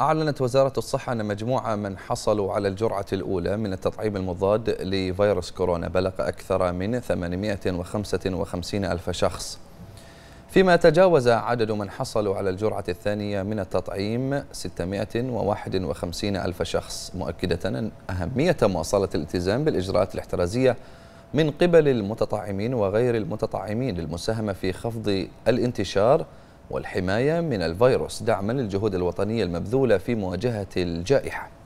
أعلنت وزارة الصحة أن مجموعة من حصلوا على الجرعة الأولى من التطعيم المضاد لفيروس كورونا بلغ أكثر من 855 ألف شخص فيما تجاوز عدد من حصلوا على الجرعة الثانية من التطعيم 651 ألف شخص مؤكدة أهمية مواصلة الالتزام بالإجراءات الاحترازية من قبل المتطعمين وغير المتطعمين للمساهمة في خفض الانتشار والحماية من الفيروس دعما للجهود الوطنية المبذولة في مواجهة الجائحة